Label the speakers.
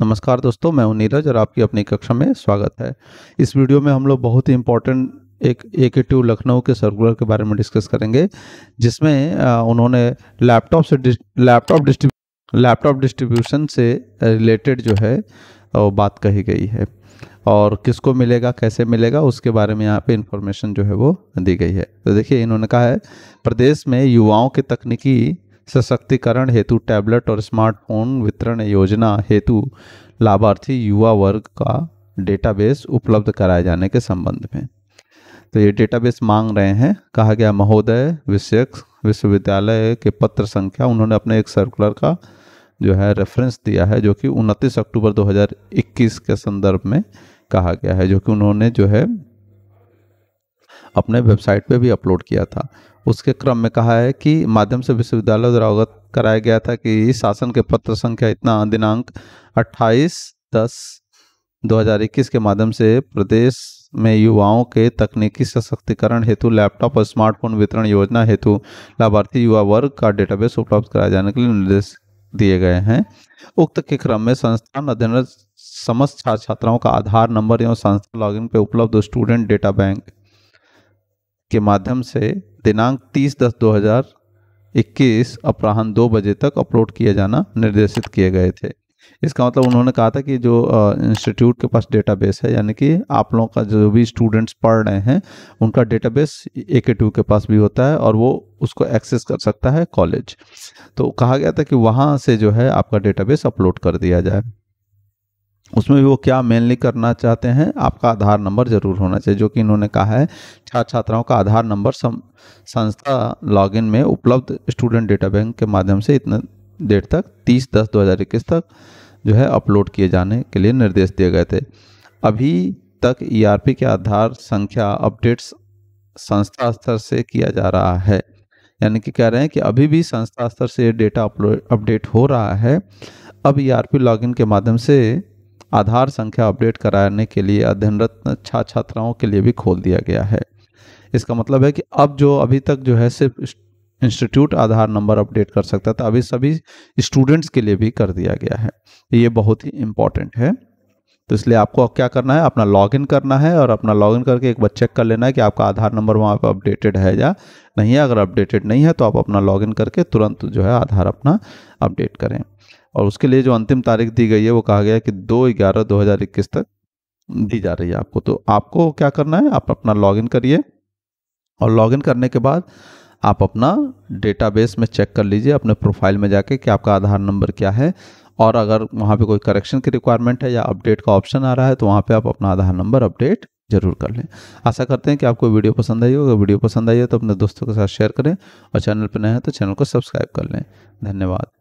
Speaker 1: नमस्कार दोस्तों मैं हूं नीरज और आपकी अपनी कक्षा में स्वागत है इस वीडियो में हम लोग बहुत ही इंपॉर्टेंट एक ए के टू लखनऊ के सर्कुलर के बारे में डिस्कस करेंगे जिसमें उन्होंने लैपटॉप से लैपटॉप डिस्ट्रीब्यू लैपटॉप डिस्ट्रीब्यूशन से रिलेटेड जो है वो बात कही गई है और किसको मिलेगा कैसे मिलेगा उसके बारे में यहाँ पे इंफॉर्मेशन जो है वो दी गई है तो देखिए इन्होंने कहा है प्रदेश में युवाओं के तकनीकी सशक्तिकरण हेतु टैबलेट और स्मार्टफोन वितरण योजना हेतु लाभार्थी युवा वर्ग का डेटाबेस उपलब्ध कराए जाने के संबंध में तो ये डेटाबेस मांग रहे हैं कहा गया महोदय विषयक विश्वविद्यालय के पत्र संख्या उन्होंने अपने एक सर्कुलर का जो है रेफरेंस दिया है जो कि 29 अक्टूबर 2021 के संदर्भ में कहा गया है जो कि उन्होंने जो है अपने वेबसाइट पे भी अपलोड किया था उसके क्रम में कहा है कि माध्यम से विश्वविद्यालय द्वारा अवगत कराया गया था कि शासन के पत्र संख्या इतना दिनांक 28 दस 2021 के माध्यम से प्रदेश में युवाओं के तकनीकी सशक्तिकरण हेतु लैपटॉप और स्मार्टफोन वितरण योजना हेतु लाभार्थी युवा वर्ग का डेटाबेस उपलब्ध कराए जाने के लिए निर्देश दिए गए हैं उक्त के क्रम में संस्थान अध्ययनरत समस्त छात्र छात्राओं का आधार नंबर एवं संस्था लॉगिन पर उपलब्ध स्टूडेंट डेटा बैंक के माध्यम से दिनांक 30 दस 2021 अपराहन दो बजे तक अपलोड किया जाना निर्देशित किए गए थे इसका मतलब उन्होंने कहा था कि जो इंस्टीट्यूट के पास डेटाबेस है यानी कि आप लोगों का जो भी स्टूडेंट्स पढ़ रहे हैं उनका डेटाबेस ए के टू के पास भी होता है और वो उसको एक्सेस कर सकता है कॉलेज तो कहा गया था कि वहाँ से जो है आपका डेटाबेस अपलोड कर दिया जाए उसमें भी वो क्या मेनली करना चाहते हैं आपका आधार नंबर जरूर होना चाहिए जो कि इन्होंने कहा है छात्र छात्राओं का आधार नंबर संस्था लॉगिन में उपलब्ध स्टूडेंट डेटा बैंक के माध्यम से इतने देर तक तीस दस दो हज़ार इक्कीस तक जो है अपलोड किए जाने के लिए निर्देश दिए गए थे अभी तक ई e के आधार संख्या अपडेट्स संस्था स्तर से किया जा रहा है यानी कि कह रहे हैं कि अभी भी संस्था स्तर से डेटा अपलोड अपडेट हो रहा है अब ई आर लॉगिन के माध्यम से आधार संख्या अपडेट कराने के लिए अध्ययनरत छात्र छात्राओं के लिए भी खोल दिया गया है इसका मतलब है कि अब जो अभी तक जो है सिर्फ इंस्टीट्यूट आधार नंबर अपडेट कर सकता था अभी सभी स्टूडेंट्स के लिए भी कर दिया गया है ये बहुत ही इम्पॉर्टेंट है तो इसलिए आपको क्या करना है अपना लॉगिन करना है और अपना लॉगिन करके एक बार चेक कर लेना है कि आपका आधार नंबर वहाँ पर अपडेटेड है या नहीं है अगर अपडेटेड नहीं है तो आप अपना लॉगिन करके तुरंत जो है आधार अपना अपडेट करें और उसके लिए जो अंतिम तारीख दी गई है वो कहा गया है कि दो ग्यारह दो हज़ार इक्कीस तक दी जा रही है आपको तो आपको क्या करना है आप अपना लॉगिन करिए और लॉगिन करने के बाद आप अपना डेटाबेस में चेक कर लीजिए अपने प्रोफाइल में जाके कि आपका आधार नंबर क्या है और अगर वहाँ पे कोई करेक्शन की रिक्वायरमेंट है या अपडेट का ऑप्शन आ रहा है तो वहाँ पे आप अपना आधार नंबर अपडेट जरूर कर लें आशा करते हैं कि आपको वीडियो पसंद आई हो अगर वीडियो पसंद आई है तो अपने दोस्तों के साथ शेयर करें और चैनल पर नए हैं तो चैनल को सब्सक्राइब कर लें धन्यवाद